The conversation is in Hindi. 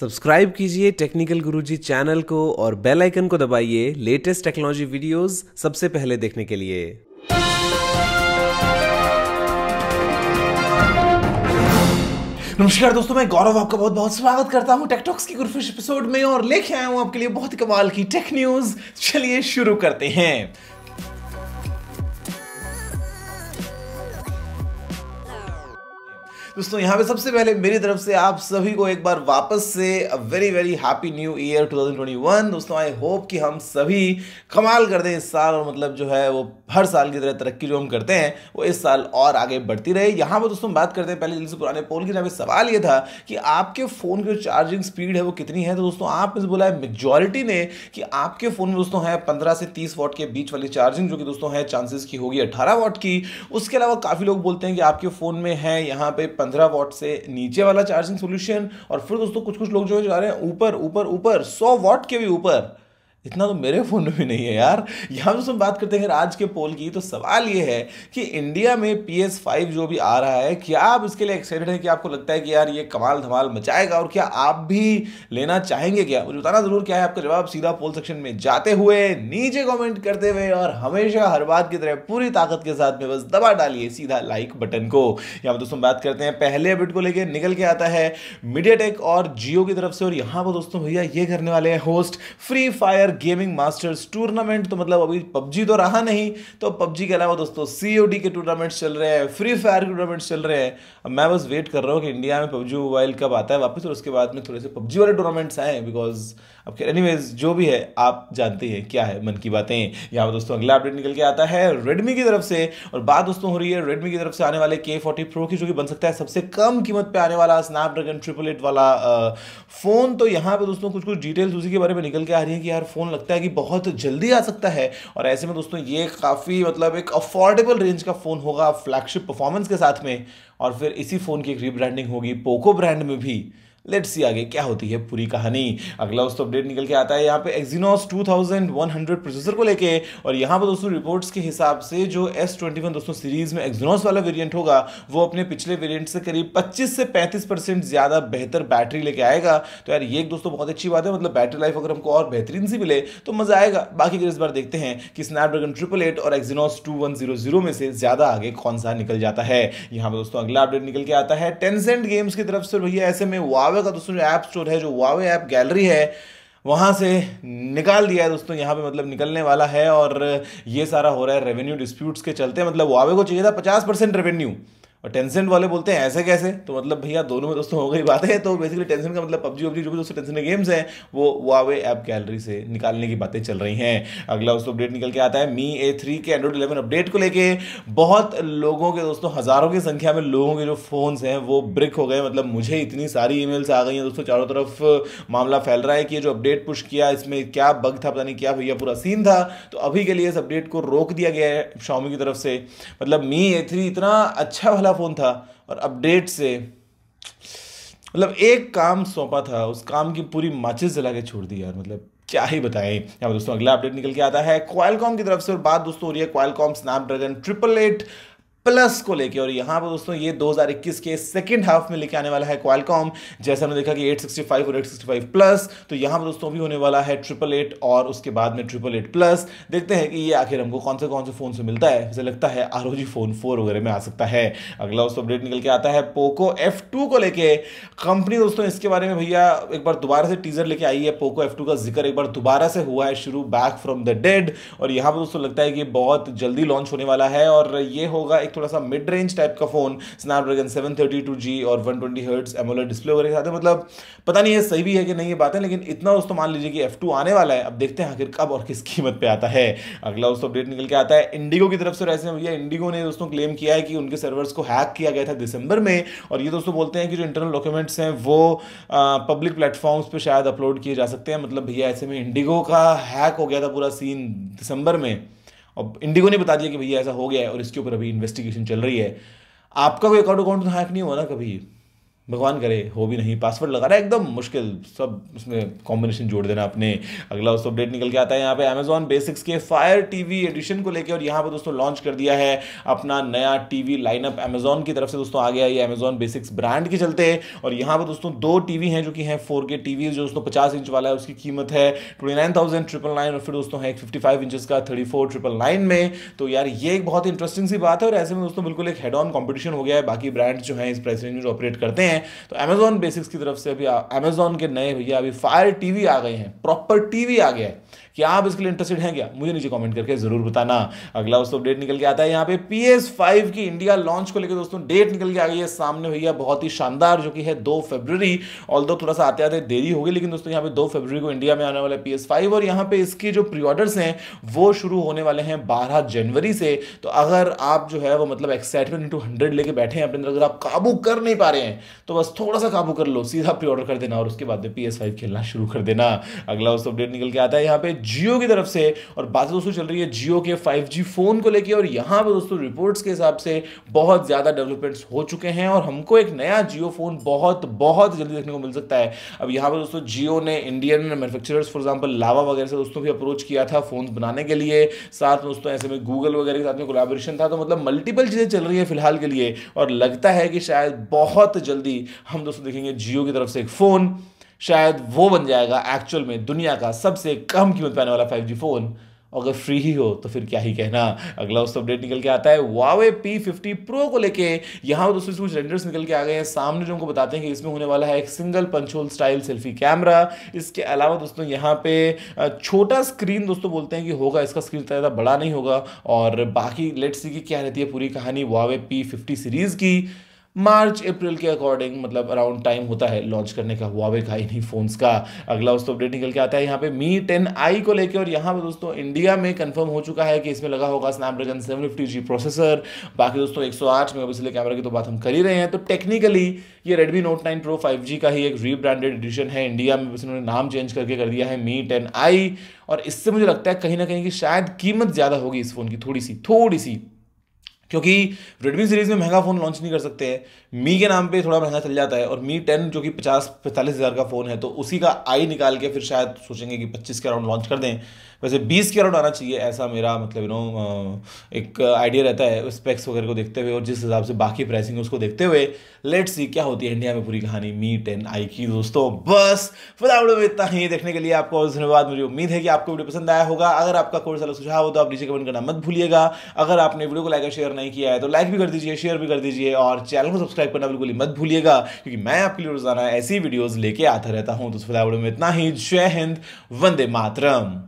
सब्सक्राइब कीजिए टेक्निकल गुरुजी चैनल को और बेल आइकन को दबाइए लेटेस्ट टेक्नोलॉजी वीडियोस सबसे पहले देखने के लिए नमस्कार दोस्तों मैं गौरव आपका बहुत बहुत स्वागत करता हूं टेकटॉक्स की गुरफिश एपिसोड में और लेके आया हूं आपके लिए बहुत कमाल की टेक न्यूज चलिए शुरू करते हैं दोस्तों यहाँ पे सबसे पहले मेरी तरफ से आप सभी को एक बार वापस से very very happy new year 2021 दोस्तों आई होप कि हम सभी कमाल कर दें इस साल और मतलब जो है वो हर साल की तरह तरक्की जो हम करते हैं वो इस साल और आगे बढ़ती रहे यहाँ पर दोस्तों बात करते हैं पहले जल्दी से पुराने पोल की जहाँ पे सवाल ये था कि आपके फ़ोन की जो चार्जिंग स्पीड है वो कितनी है तो दोस्तों आपने बोला है मेजोरिटी ने कि आपके फ़ोन में दोस्तों है पंद्रह से तीस वॉट के बीच वाली चार्जिंग जो कि दोस्तों है चांसेस की होगी अट्ठारह वॉट की उसके अलावा काफ़ी लोग बोलते हैं कि आपके फ़ोन में है यहाँ पे पंद्रह वॉट से नीचे वाला चार्जिंग सोल्यूशन और फिर दोस्तों कुछ कुछ लोग जो है जा रहे हैं ऊपर ऊपर ऊपर सौ वॉट के भी ऊपर इतना तो मेरे फ़ोन में भी नहीं है यार यहाँ पर हम बात करते हैं आज के पोल की तो सवाल ये है कि इंडिया में पी एस फाइव जो भी आ रहा है क्या आप इसके लिए एक्साइटेड है कि आपको लगता है कि यार ये कमाल धमाल मचाएगा और क्या आप भी लेना चाहेंगे क्या मुझे बताना ज़रूर क्या है आपका जवाब सीधा पोल सेक्शन में जाते हुए नीचे कॉमेंट करते हुए और हमेशा हर बात की तरह पूरी ताकत के साथ में बस दबा डालिए सीधा लाइक बटन को यहाँ पर दोस्तों बात करते हैं पहले अपडेट को लेकर निकल के आता है मीडिया और जियो की तरफ से और यहाँ पर दोस्तों भैया ये करने वाले हैं host free fire gaming masters tournament तो मतलब अभी पबजी तो रहा नहीं तो पबजी के अलावा दोस्तों सी के टूर्नामेंट्स चल रहे हैं फ्री फायर के टूर्नामेंट्स चल रहे हैं अब मैं बस वेट कर रहा हूँ कि इंडिया में पबजी मोबाइल कब आता है वापस और उसके बाद में थोड़े से पबजी वाले टूर्नामेंट्स आए बिकॉज अब एनी जो भी है आप जानते हैं क्या है मन की बातें यहाँ पर दोस्तों अगला अपडेट निकल के आता है रेडमी की तरफ से और बात दोस्तों हो रही है रेडमी की तरफ से आने वाले के फोर्टी प्रो की जो कि बन सकता है सबसे कम कीमत पर आने वाला स्नैपड्रैगन ट्रिपल एट वाला फ़ोन तो यहाँ पर दोस्तों कुछ कुछ डिटेल्स उसी के बारे में निकल के आ रही है कि यार फोन फ़ोन लगता है कि बहुत जल्दी आ सकता है और ऐसे में दोस्तों ये काफ़ी मतलब एक अफोर्डेबल रेंज का फ़ोन होगा फ्लैगशिप परफॉर्मेंस के साथ में और फिर इसी फ़ोन की एक रीब्रांडिंग होगी पोको ब्रांड में भी लेट्स सी आगे क्या होती है पूरी कहानी अगला दोस्तों अपडेट निकल के आता है यहाँ पे एक्जीनोस 2100 प्रोसेसर को लेके और यहाँ पर दोस्तों रिपोर्ट्स के हिसाब से जो एस दोस्तों सीरीज में एक्जीनोस वाला वेरिएंट होगा वो अपने पिछले वेरियंट से करीब पच्चीस से पैंतीस ज़्यादा बेहतर बैटरी लेके आएगा तो यार ये दोस्तों बहुत अच्छी बात है मतलब बैटरी लाइफ अगर हमको और बेहतरीन सी मिले तो मज़ा आएगा बाकी इस बार देखते हैं कि स्नैपड्रैगन ट्रिपल एट और एक्जीनोस टू में से ज़्यादा आगे कौन सा निकल जाता है यहाँ पर दोस्तों अगला अपडेट निकल के आता है टेनसेंट गेम्स की तरफ से भैया ऐसे में वावे वावे का दोस्तों जो ऐप स्टोर है जो वावे ऐप गैलरी है वहाँ से निकाल दिया है दोस्तों यहाँ पे मतलब निकलने वाला है और ये सारा हो रहा है रेवेन्यू डिस्प्यूट्स के चलते मतलब वावे को चाहिए था पचास परसेंट रेवेन्यू और टेंसेंट वाले बोलते हैं ऐसे कैसे तो मतलब भैया दोनों में दोस्तों तो हो गई बात है तो बेसिकली टेंसेंट का मतलब पबजी वब्जी जो भी दोस्तों टेंसेंट के गेम्स हैं वो वावे ऐप गैलरी से निकालने की बातें चल रही हैं अगला उसको अपडेट निकल के आता है मी ए थ्री के एंड्रॉइड इलेवन अपडेट को लेके बहुत लोगों के दोस्तों हज़ारों की संख्या में लोगों के जो फ़ोन्स हैं वो ब्रिक हो गए मतलब मुझे इतनी सारी ईमेल्स आ गई हैं दोस्तों चारों तरफ मामला फैल रहा है कि जो अपडेट पुश किया इसमें क्या बग था पता नहीं क्या भैया पूरा सीन था तो अभी के लिए इस अपडेट को रोक दिया गया है शॉमी की तरफ से मतलब मी ए थ्री इतना अच्छा भला फ़ोन था और अपडेट से मतलब एक काम सौंपा था उस काम की पूरी माचिस जला के छोड़ दी यार मतलब क्या ही बताएं यहाँ दोस्तों अगला अपडेट निकल के आता है क्वालकॉम की तरफ से और बात दोस्तों हो रही है Qualcomm Snapdragon triple eight plus को लेके और यहाँ पर दोस्तों ये 2021 के सेकेंड हाफ में लेके आने वाला है क्वालकॉम जैसे हमने देखा कि 865 और 865 प्लस तो यहाँ पर दोस्तों भी होने वाला है ट्रिपल एट और उसके बाद में ट्रिपल एट प्लस देखते हैं कि ये आखिर हमको कौन से कौन से फोन से मिलता है जैसे लगता है आर फोन फोर वगैरह में आ सकता है अगला दोस्तों अपडेट निकल के आता है पोको एफ को लेके कंपनी दोस्तों इसके बारे में भैया एक बार दोबारा से टीजर लेके आई है पोको एफ का जिक्र एक बार दोबारा से हुआ है शुरू बैक फ्रॉम द डेड और यहाँ पर दोस्तों लगता है कि बहुत जल्दी लॉन्च होने वाला है और ये होगा एक थोड़ा सा मिड रेंज टाइप का phone Snapdragon seven thirty two G और one twenty hertz AMOLED display वगैरह के साथ मतलब पता नहीं है सही भी है कि नहीं ये बात है लेकिन इतना दोस्तों मान लीजिए कि एफ टू आने वाला है अब देखते हैं आखिर कब और किस कीमत पर आता है अगला उस अपडेट तो निकल के आता है इंडिगो की तरफ से रहते हैं भैया इंडिगो ने दोस्तों क्लेम किया है कि उनके सर्वर्स को हैक किया गया था दिसंबर में और ये दोस्तों बोलते हैं कि जो इंटरनल डॉक्यूमेंट्स हैं वो पब्लिक प्लेटफॉर्म्स पर शायद अपलोड किए जा सकते हैं मतलब भैया ऐसे में इंडिगो का हैक हो गया था पूरा सीन दिसंबर में और इंडिगो ने बता दिया कि भैया ऐसा हो गया है और इसके ऊपर अभी इन्वेस्टिगेशन चल रही है आपका कोई अकाउंट अकाउंट हैक नहीं हुआ ना कभी भगवान करे हो भी नहीं पासवर्ड लगाना एकदम मुश्किल सब उसमें कॉम्बिनेशन जोड़ देना अपने अगला उस अपडेट निकल के आता है यहाँ पे अमेजोन बेसिक्स के फायर टीवी एडिशन को लेके और यहाँ पे दोस्तों लॉन्च कर दिया है अपना नया टीवी लाइनअप अमेजोन की तरफ से दोस्तों आ गया ये अमेजोन बेसिक्स ब्रांड के चलते और यहाँ पर दोस्तों दो टी हैं जो कि हैं फोर के जो दोस्तों पचास इंच वाला है उसकी कीमत है twenty nine thousand triple nine और फिर दोस्तों है फिफ्टी फाइव इंचज का थर्टी फोर ट्रिपल नाइन में तो यार ये एक बहुत इंटरेस्टिंग सी बात है और ऐसे में दोस्तों बिल्कुल एक हेड ऑन कॉम्पिटिशन हो गया है बाकी ब्रांड जो है इस प्राइस रेंज में ऑपरेट करते हैं हैं तो अमेजोन बेसिक्स की तरफ से अभी अमेजोन के नए भैया अभी फायर टीवी आ गए हैं प्रॉपर टीवी आ गया है कि आप इसके लिए इंटरेस्टेड हैं क्या मुझे नीचे कमेंट करके जरूर बताना अगला उस अपडेट निकल के आता है यहाँ पे पी एस फाइव की इंडिया लॉन्च को लेकर दोस्तों डेट निकल के आ गई है सामने भैया बहुत ही शानदार जो कि है दो फेब्रवरी ऑल दो थोड़ा सा आते आते देरी होगी लेकिन दोस्तों यहाँ पे दो फेब्रवरी को इंडिया में आने वाला पी एस फाइव और यहाँ पे इसके जो प्री ऑर्डर्स हैं वो शुरू होने वाले हैं बारह जनवरी से तो अगर आप जो है वो मतलब एक्साइटमेंट इंटू हंड्रेड लेके बैठे हैं अपने अंदर अगर आप काबू कर नहीं पा रहे हैं तो बस थोड़ा सा काबू कर लो सीधा प्री ऑर्डर कर देना और उसके बाद में पी एस फाइव खेलना शुरू कर देना अगला उस अपडेट निकल के आता है यहाँ पे जियो की तरफ से और बात दोस्तों चल रही है जियो के फाइव जी फ़ोन को लेकर और यहाँ पर दोस्तों रिपोर्ट्स के हिसाब से बहुत ज़्यादा डेवलपमेंट्स हो चुके हैं और हमको एक नया जियो फ़ोन बहुत बहुत जल्दी देखने को मिल सकता है अब यहाँ पर दोस्तों जियो ने Indian manufacturers for example Lava वगैरह से दोस्तों भी अप्रोच किया था फ़ोन बनाने के लिए साथ में दोस्तों ऐसे में गूगल वगैरह के साथ में कोलाबोरेशन था तो मतलब मल्टीपल चीज़ें चल रही है फिलहाल के लिए और लगता है कि शायद बहुत जल्दी ही हम दोस्तों देखेंगे जियो की तरफ से एक फ़ोन शायद वो बन जाएगा एक्चुअल में दुनिया का सबसे कम कीमत पाने वाला फाइव फ़ोन अगर फ्री ही हो तो फिर क्या ही कहना अगला उस अपडेट निकल के आता है वावे पी फिफ्टी प्रो को लेके यहाँ दोस्तों कुछ रेंडर्स निकल के आ गए हैं सामने जो हमको बताते हैं कि इसमें होने वाला है एक single punch hole style selfie camera इसके अलावा दोस्तों यहाँ पे छोटा स्क्रीन दोस्तों बोलते हैं कि होगा इसका स्क्रीन ज़्यादा बड़ा नहीं होगा और बाकी लेट्स की क्या रहती है पूरी कहानी वावे पी सीरीज़ की मार्च अप्रैल के अकॉर्डिंग मतलब अराउंड टाइम होता है लॉन्च करने का हुआ का इन्हीं फ़ोन्स का अगला उस तो अपडेट निकल के आता है यहाँ पे मी टेन आई को लेके और यहाँ पर दोस्तों इंडिया में कंफर्म हो चुका है कि इसमें लगा होगा Snapdragon seven fifty G processor बाकी दोस्तों एक सौ आठ में इसलिए कैमरा की तो बात हम कर ही रहे हैं तो टेक्निकली ये Redmi Note nine Pro five G का ही एक रीब्रांडेड एडिशन है इंडिया में बस इन्होंने नाम चेंज करके कर दिया है मी टेन आई और इससे मुझे लगता है कहीं ना कहीं कि शायद कीमत ज़्यादा होगी इस फ़ोन की थोड़ी सी थोड़ी सी क्योंकि रेडमी सीरीज़ में महंगा फ़ोन लॉन्च नहीं कर सकते हैं मी के नाम पे थोड़ा महंगा चल जाता है और मी टेन जो कि पचास पैंतालीस हज़ार का फ़ोन है तो उसी का आई निकाल के फिर शायद सोचेंगे कि पच्चीस के अराउंड लॉन्च कर दें वैसे बीस करोड़ आना चाहिए ऐसा मेरा मतलब यू नो एक आइडिया रहता है स्पेक्स वगैरह को देखते हुए और जिस हिसाब से बाकी प्राइसिंग उसको देखते हुए लेट्स सी क्या होती है इंडिया में पूरी कहानी मीट एंड आई की दोस्तों बस फिलहाल में इतना ही देखने के लिए आपको धन्यवाद मुझे उम्मीद है कि आपको वीडियो पसंद आया होगा अगर आपका कोई सारा सुझाव हो तो आप नीचे कमेंट करना मत भूलिएगा अगर आपने वीडियो को लाइक और शेयर नहीं किया है तो लाइक भी कर दीजिए शेयर भी कर दीजिए और चैनल को सब्सक्राइब करना बिल्कुल मत भूलिएगा क्योंकि मैं आपके लिए रोजाना ऐसी वीडियोज लेके आता रहता हूँ तो फिलहाल में इतना ही जय हिंद वंदे मातरम